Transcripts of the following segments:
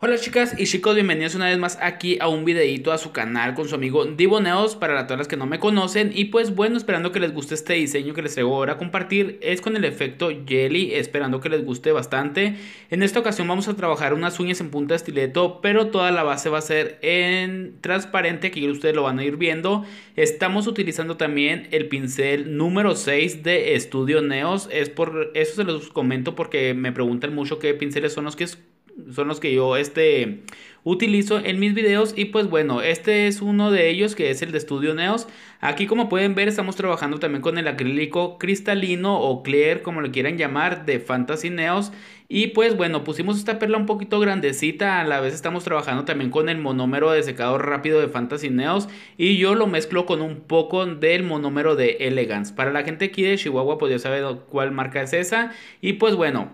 Hola chicas y chicos, bienvenidos una vez más aquí a un videito a su canal con su amigo Neos para todas las que no me conocen y pues bueno, esperando que les guste este diseño que les traigo ahora a compartir es con el efecto Jelly, esperando que les guste bastante. En esta ocasión vamos a trabajar unas uñas en punta de estileto, pero toda la base va a ser en transparente que ustedes lo van a ir viendo. Estamos utilizando también el pincel número 6 de Estudio Neos, es por eso se los comento porque me preguntan mucho qué pinceles son los que son los que yo este, utilizo en mis videos y pues bueno, este es uno de ellos que es el de Studio Neos. Aquí como pueden ver estamos trabajando también con el acrílico cristalino o clear como lo quieran llamar de Fantasy Neos y pues bueno, pusimos esta perla un poquito grandecita, a la vez estamos trabajando también con el monómero de secador rápido de Fantasy Neos y yo lo mezclo con un poco del monómero de Elegance. Para la gente aquí de Chihuahua pues ya cuál marca es esa y pues bueno,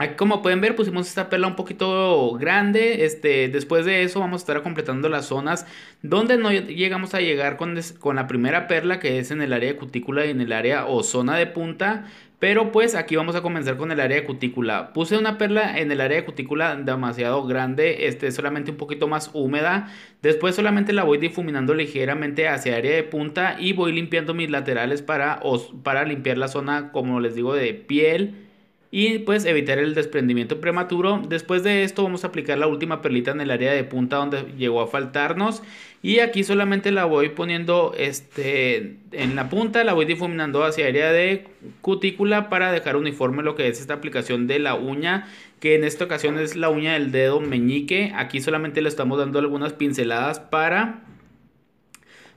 Aquí como pueden ver pusimos esta perla un poquito grande, este, después de eso vamos a estar completando las zonas donde no llegamos a llegar con, con la primera perla que es en el área de cutícula y en el área o zona de punta, pero pues aquí vamos a comenzar con el área de cutícula. Puse una perla en el área de cutícula demasiado grande, este, solamente un poquito más húmeda. Después solamente la voy difuminando ligeramente hacia área de punta y voy limpiando mis laterales para, para limpiar la zona, como les digo, de piel y pues evitar el desprendimiento prematuro. Después de esto vamos a aplicar la última perlita en el área de punta donde llegó a faltarnos y aquí solamente la voy poniendo este en la punta, la voy difuminando hacia área de cutícula para dejar uniforme lo que es esta aplicación de la uña que en esta ocasión es la uña del dedo meñique. Aquí solamente le estamos dando algunas pinceladas para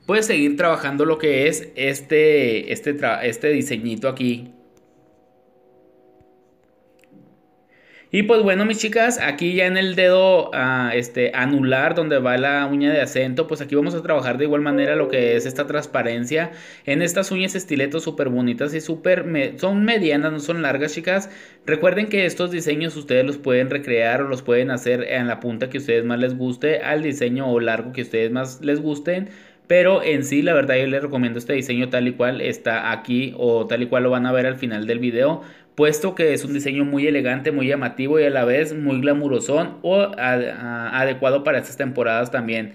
pues seguir trabajando lo que es este este, este diseñito aquí Y pues bueno, mis chicas, aquí ya en el dedo ah, este, anular donde va la uña de acento, pues aquí vamos a trabajar de igual manera lo que es esta transparencia. En estas uñas estiletos súper bonitas y súper... son medianas, no son largas, chicas. Recuerden que estos diseños ustedes los pueden recrear o los pueden hacer en la punta que ustedes más les guste, al diseño o largo que ustedes más les gusten. Pero en sí, la verdad, yo les recomiendo este diseño tal y cual está aquí o tal y cual lo van a ver al final del video puesto que es un diseño muy elegante, muy llamativo y a la vez muy glamurosón o adecuado para estas temporadas también.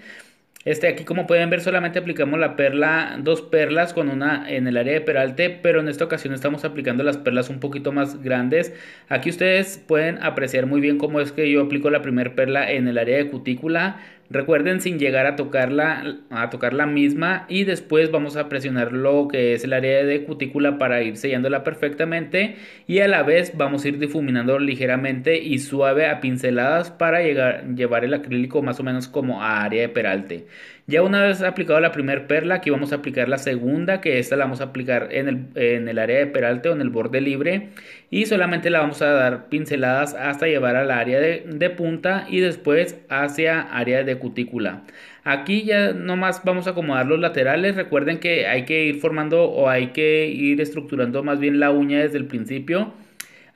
Este aquí como pueden ver solamente aplicamos la perla, dos perlas con una en el área de peralte, pero en esta ocasión estamos aplicando las perlas un poquito más grandes. Aquí ustedes pueden apreciar muy bien cómo es que yo aplico la primera perla en el área de cutícula Recuerden sin llegar a tocarla, a tocar la misma y después vamos a presionar lo que es el área de cutícula para ir sellándola perfectamente y a la vez vamos a ir difuminando ligeramente y suave a pinceladas para llegar, llevar el acrílico más o menos como a área de peralte. Ya una vez aplicado la primera perla, aquí vamos a aplicar la segunda, que esta la vamos a aplicar en el, en el área de peralte o en el borde libre. Y solamente la vamos a dar pinceladas hasta llevar al área de, punta y después hacia área de cutícula. Aquí ya nomás vamos a acomodar los laterales. Recuerden que hay que ir formando o hay que ir estructurando más bien la uña desde el principio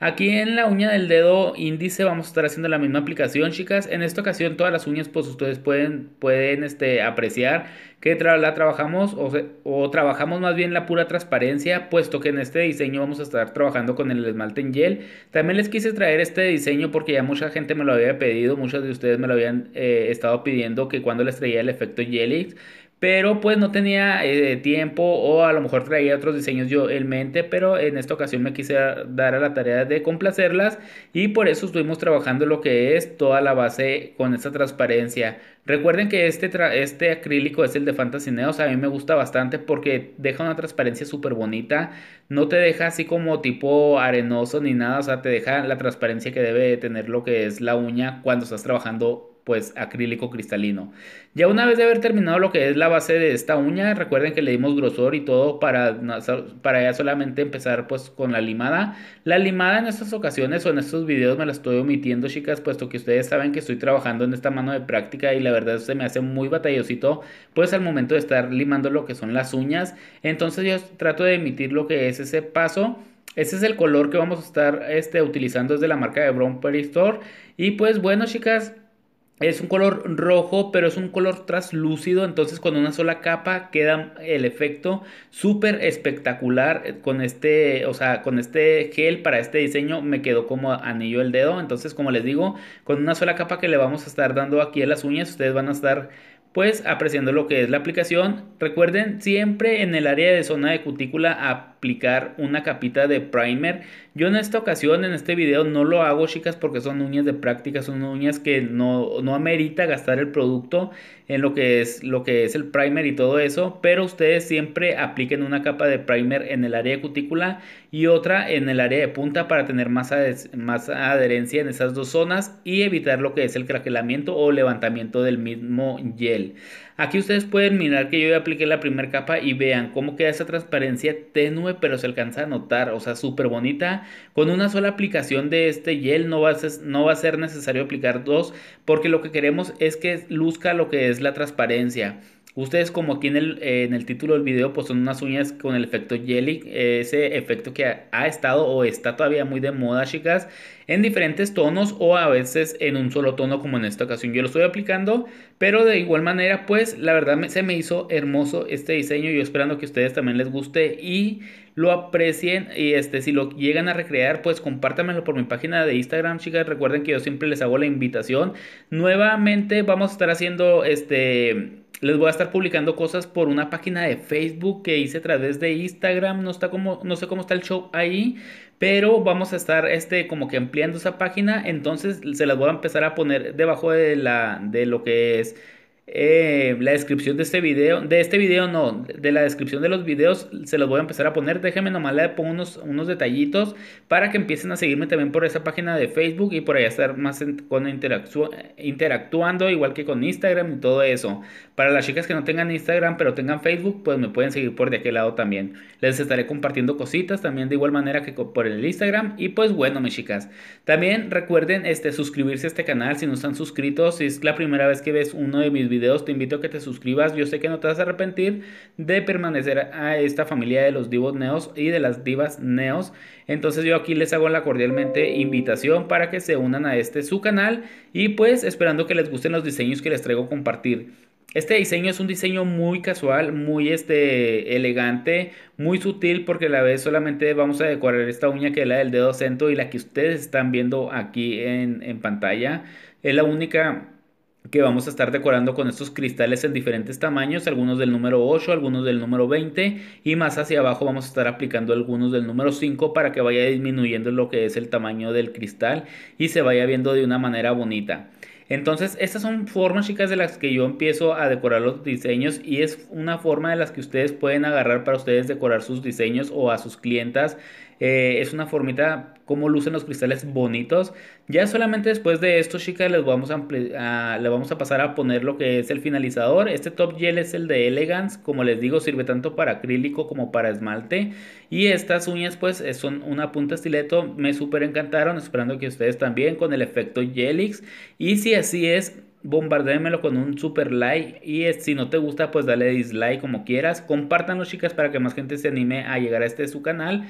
Aquí en la uña del dedo índice vamos a estar haciendo la misma aplicación, chicas. En esta ocasión todas las uñas, pues ustedes pueden, pueden este, apreciar que la trabajamos o, trabajamos más bien la pura transparencia, puesto que en este diseño vamos a estar trabajando con el esmalte en gel. También les quise traer este diseño porque ya mucha gente me lo había pedido, muchos de ustedes me lo habían eh, estado pidiendo que cuando les traía el efecto Jelly pero pues no tenía eh, tiempo o a lo mejor traía otros diseños yo en mente, pero en esta ocasión me quise dar a la tarea de complacerlas y por eso estuvimos trabajando lo que es toda la base con esta transparencia. Recuerden que este, este acrílico es el de Fantasy Neos, a mí me gusta bastante porque deja una transparencia súper bonita, no te deja así como tipo arenoso ni nada, o sea, te deja la transparencia que debe tener lo que es la uña cuando estás trabajando pues acrílico cristalino. Ya una vez de haber terminado lo que es la base de esta uña, recuerden que le dimos grosor y todo para, para ya solamente empezar pues con la limada. La limada en estas ocasiones o en estos videos me la estoy omitiendo chicas, puesto que ustedes saben que estoy trabajando en esta mano de práctica y la verdad se me hace muy batallosito pues al momento de estar limando lo que son las uñas. Entonces yo trato de emitir lo que es ese paso. Ese es el color que vamos a estar este, utilizando desde la marca de Brown Store. Y pues bueno chicas, es un color rojo, pero es un color traslúcido, entonces con una sola capa queda el efecto súper espectacular eh, con este, o sea, con este gel para este diseño me quedó como anillo el dedo, entonces como les digo, con una sola capa que le vamos a estar dando aquí a las uñas, ustedes van a estar pues apreciando lo que es la aplicación. Recuerden siempre en el área de zona de cutícula aplicar una capita de primer. Yo en esta ocasión, en este video, no lo hago, chicas, porque son uñas de práctica, son uñas que no, no amerita gastar el producto en lo que, es, lo que es el primer y todo eso, pero ustedes siempre apliquen una capa de primer en el área de cutícula y otra en el área de punta para tener más, más adherencia en esas dos zonas y evitar lo que es el craquelamiento o levantamiento del mismo gel. Aquí ustedes pueden mirar que yo ya apliqué la primera capa y vean cómo queda esa transparencia tenue pero se alcanza a notar, o sea, súper bonita. Con una sola aplicación de este gel no va a ser necesario aplicar dos porque lo que queremos es que luzca lo que es la transparencia. Ustedes como aquí eh, en el, título del video pues son unas uñas con el efecto jelly, ese efecto que ha, estado o está todavía muy de moda chicas en diferentes tonos o a veces en un solo tono como en esta ocasión yo lo estoy aplicando pero de igual manera pues la verdad se me hizo hermoso este diseño yo esperando que a ustedes también les guste y lo aprecien y este si lo llegan a recrear pues compártamelo por mi página de Instagram chicas recuerden que yo siempre les hago la invitación nuevamente vamos a estar haciendo este les voy a estar publicando cosas por una página de Facebook que hice a través de Instagram. No, está como, no sé cómo está el show ahí, pero vamos a estar este, como que ampliando esa página. Entonces se las voy a empezar a poner debajo de, la, de lo que es eh, la descripción de este video, de este video no, de la descripción de los videos se los voy a empezar a poner, déjenme nomás le pongo unos, unos detallitos para que empiecen a seguirme también por esa página de Facebook y por allá estar más con interactu interactuando igual que con Instagram y todo eso. Para las chicas que no tengan Instagram pero tengan Facebook, pues me pueden seguir por de aquel lado también. Les estaré compartiendo cositas también de igual manera que por el Instagram y pues bueno, mis chicas. También recuerden este suscribirse a este canal si no están suscritos, si es la primera vez que ves uno de mis videos te invito a que te suscribas, yo sé que no te vas a arrepentir de permanecer a esta familia de los divos neos y de las divas neos. Entonces yo aquí les hago la cordialmente invitación para que se unan a este su canal y pues esperando que les gusten los diseños que les traigo a compartir. Este diseño es un diseño muy casual, muy este, elegante, muy sutil porque a la vez solamente vamos a decorar esta uña que es la del dedo centro y la que ustedes están viendo aquí en, en pantalla. Es la única que vamos a estar decorando con estos cristales en diferentes tamaños, algunos del número 8, algunos del número 20 y más hacia abajo vamos a estar aplicando algunos del número 5 para que vaya disminuyendo lo que es el tamaño del cristal y se vaya viendo de una manera bonita. Entonces, estas son formas, chicas, de las que yo empiezo a decorar los diseños y es una forma de las que ustedes pueden agarrar para ustedes decorar sus diseños o a sus clientas eh, es una formita como lucen los cristales bonitos. Ya solamente después de esto, chicas, les vamos a, vamos a pasar a poner lo que es el finalizador. Este top gel es el de Elegance. Como les digo, sirve tanto para acrílico como para esmalte. Y estas uñas, pues, eh, son una punta estileto. Me super encantaron. Esperando que ustedes también con el efecto Gelix. Y si así es, bombardémelo con un super like y si no te gusta pues dale dislike como quieras compártanlo chicas para que más gente se anime a llegar a este su canal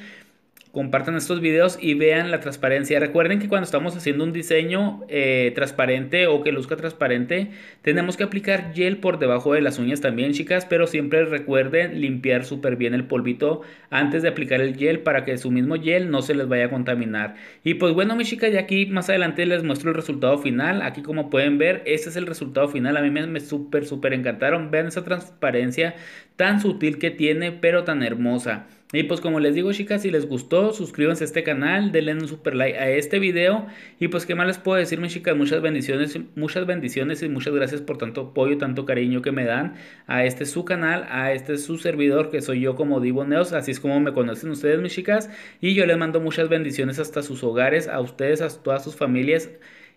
compartan estos videos y vean la transparencia. Recuerden que cuando estamos haciendo un diseño eh, transparente o que luzca transparente, tenemos que aplicar gel por debajo de las uñas también, chicas, pero siempre recuerden limpiar súper bien el polvito antes de aplicar el gel para que su mismo gel no se les vaya a contaminar. Y pues bueno, mis chicas, ya aquí más adelante les muestro el resultado final. Aquí como pueden ver, este es el resultado final. A mí me, me súper, súper encantaron. Vean esa transparencia tan sutil que tiene, pero tan hermosa. Y pues como les digo chicas, si les gustó, suscríbanse a este canal, denle un super like a este video. Y pues qué más les puedo decir mis chicas, muchas bendiciones, muchas bendiciones y muchas gracias por tanto apoyo, tanto cariño que me dan a este su canal, a este su servidor que soy yo como Divo Neos, así es como me conocen ustedes mis chicas. Y yo les mando muchas bendiciones hasta sus hogares, a ustedes, a todas sus familias.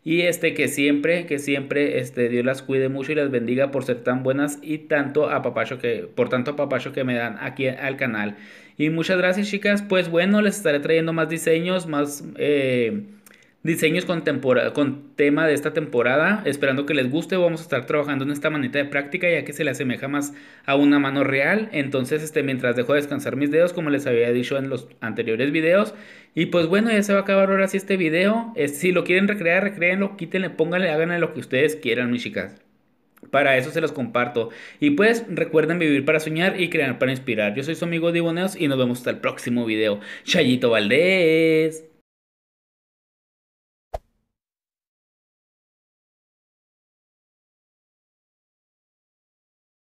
Y este que siempre, que siempre este, Dios las cuide mucho y las bendiga por ser tan buenas y tanto apapacho que, por tanto apapacho que me dan aquí al canal. Y muchas gracias chicas, pues bueno, les estaré trayendo más diseños, más eh, diseños con, con tema de esta temporada, esperando que les guste, vamos a estar trabajando en esta manita de práctica ya que se le asemeja más a una mano real, entonces este, mientras dejo descansar mis dedos como les había dicho en los anteriores videos, y pues bueno, ya se va a acabar ahora sí este video, eh, si lo quieren recrear, recreenlo quítenle, pónganle, háganle lo que ustedes quieran mis chicas. Para eso se los comparto. Y pues recuerden vivir para soñar y crear para inspirar. Yo soy su amigo Diboneos y nos vemos hasta el próximo video. Chayito Valdés.